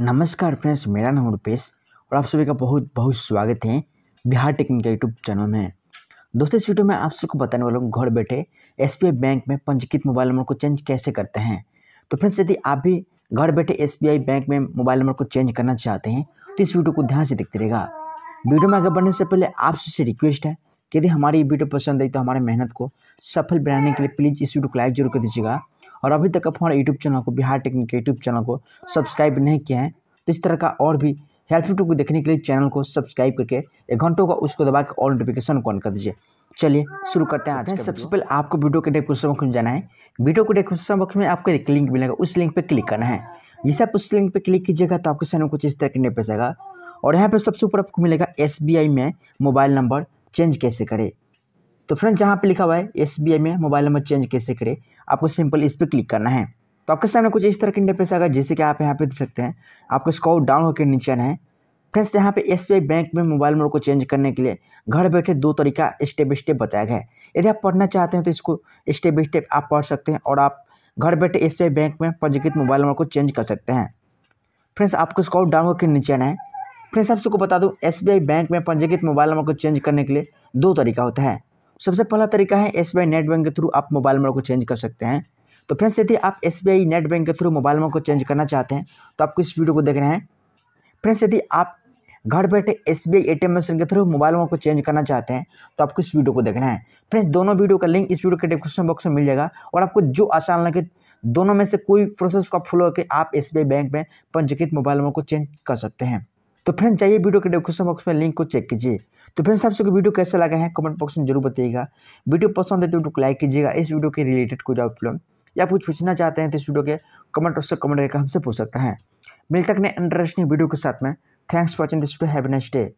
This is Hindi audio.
नमस्कार फ्रेंड्स मेरा नाम रूपेश और आप सभी का बहुत बहुत स्वागत है बिहार टेक्निकल यूट्यूब चैनल में दोस्तों इस वीडियो में आप सबको बताने वाला हूँ घर बैठे एस बैंक में पंजीकृत मोबाइल नंबर को चेंज कैसे करते हैं तो फ्रेंड्स यदि आप भी घर बैठे एस बैंक में मोबाइल नंबर को चेंज करना चाहते हैं तो इस वीडियो को ध्यान से देखते रहेगा वीडियो में आगे बढ़ने से पहले आप सबसे रिक्वेस्ट है यदि हमारी वीडियो पसंद आई तो हमारे मेहनत को सफल बनाने के लिए प्लीज़ इस वीडियो को लाइक जरूर कर दीजिएगा और अभी तक आप हमारे यूट्यूब चैनल को बिहार टेक्निक के यूट्यूब चैनल को सब्सक्राइब नहीं किए हैं तो इस तरह का और भी हेल्पफुल टू को देखने के लिए चैनल को सब्सक्राइब करके एक घंटों का उसको दबा के और नोटिफिकेशन को ऑन कर दीजिए चलिए शुरू करते हैं आज सबसे पहले आपको वीडियो के डेस्क्रिप्शन बॉक्स में जाना है वीडियो के डेस्क्रिप्शन बॉक्स में आपको एक लिंक मिलेगा उस लिंक पर क्लिक करना है जैसे आप उस लिंक पर क्लिक कीजिएगा तो आपके सामने कुछ इस तरह के पर जाएगा और यहाँ पर सबसे ऊपर आपको मिलेगा एस में मोबाइल नंबर चेंज कैसे करें तो फ्रेंड्स जहाँ पे लिखा हुआ है एस में मोबाइल नंबर चेंज कैसे करें आपको सिंपल इस पर क्लिक करना है तो आपके सामने कुछ इस तरह की इंटरफेस आएगा जैसे कि आप यहाँ पे देख सकते हैं आपको स्कॉल डाउन होकर नीचे आना है फ्रेंड्स यहाँ पे एस बैंक में मोबाइल नंबर को चेंज करने के लिए घर बैठे दो तरीका स्टेप बाई स्टेप बताया गया है यदि आप पढ़ना चाहते हैं तो इसको स्टेप बाई स्टेप आप पढ़ सकते हैं और आप घर बैठे एस बैंक में पंजीकृत मोबाइल नंबर को चेंज कर सकते हैं फ्रेंड्स आपको स्कॉल डाउन होकर नीचे आना है फ्रेंड्स आप सबको बता दूँ एस बैंक में पंजीकृत मोबाइल नंबर को चेंज करने के लिए दो तरीका होता है सबसे पहला तरीका है एस नेट बैंक के थ्रू आप मोबाइल नंबर को चेंज कर सकते हैं तो फ्रेंड्स यदि आप एस नेट बैंक के थ्रू मोबाइल नंबर को चेंज करना चाहते हैं तो आपको इस वीडियो को देखना है फ्रेंड्स यदि आप घर बैठे एस बी आई मशीन के थ्रू मोबाइल नंबर को चेंज करना चाहते हैं तो आपको इस वीडियो को देखना है फ्रेंड्स दोनों वीडियो का लिंक इस वीडियो के डिस्क्रिप्शन बॉक्स में मिल जाएगा और आपको जो आसान लगे दोनों में से कोई प्रोसेस को आप फॉलो करके आप एस बैंक में पंजीकृत मोबाइल नंबर को चेंज कर सकते हैं तो फ्रेंड जाइए वीडियो के डिस्क्रिप्शन बॉक्स में लिंक को चेक कीजिए तो फ्रेंड्स आप सबको वीडियो कैसे लगा है कमेंट बॉक्स में जरूर बताइएगा वीडियो पसंद है तो वीडियो को लाइक कीजिएगा इस वीडियो के रिलेटेड कोई डाउट प्रॉब्लम या कुछ पूछना चाहते हैं तो इस वीडियो के कमेंट बॉक्स से कमेंट करके हमसे पूछ सकते हैं मिलते हैं इंटरेस्टिंग वीडियो के साथ में thanks for watching this video have next day